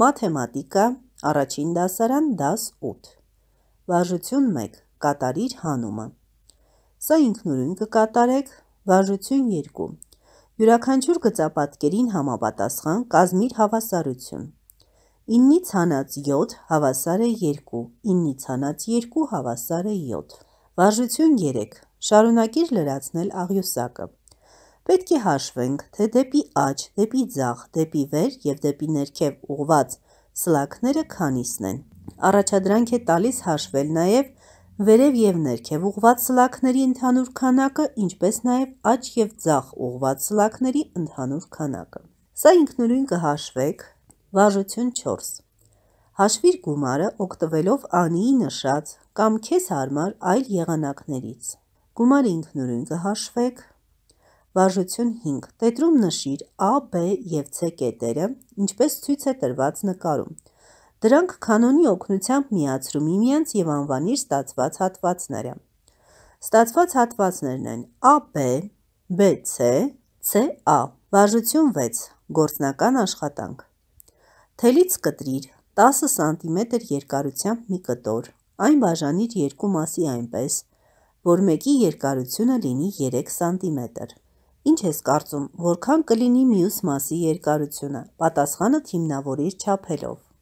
Մաթեմատիկա, առաջին դասարան, դաս 8։ Վարժություն 1. Կատարիր հանումը։ Սա ինքնուրույն կկատարեք, վարժություն 2։ Յուրաքանչյուր գծապատկերին համապատասխան կազմիր հավասարություն։ 9-ից հանած 7 հավասար է 2, 9-ից հանած 2 հավասար է 7։ Վարժություն 3. Շարունակիր լրացնել աղյուսակը։ Պետք է հաշվենք, թե դեպի աջ, դեպի ձախ, դեպի վեր եւ դեպի ներքև ուղված սլաքները քանիսն են։ Առաջադրանք է տալիս հաշվել նաեւ վերև եւ ներքև ուղված սլաքների ընդհանուր քանակը, ինչպես նաեւ աջ եւ ձախ ուղված սլաքների ընդհանուր քանակը։ Սա ինքնուրույն կհաշվեք վարժություն 4 հաշվիր գումարը օգտվելով անիի նշած կամ քեզ հարմար այլ եղանակներից։ Գումարը ինքնուրույն կհաշվեք Վարժություն 5. Տետրում նշիր A, B և C կետերը, ինչպես ցույց է տրված նկարում։ Դրանք կանոնի օգնությամբ միացրու միմյանց եւ անվանիր ստացված հատվածները։ Ստացված հատվածներն են AB, BC, CA։ Վարժություն 6. Գործնական աշխատանք։ Թելից կտրիր 10 սանտիմետր երկարությամբ մի կտոր, այն բաժանիր երկու մասի այնպես, որ մեկի երկարությունը լինի 3 սանտիմետր։ Ինչ ես կարծում, որքան կլինի մյուս մասի երկարությունը։ Պատասխանը թիմնավորիր չափելով։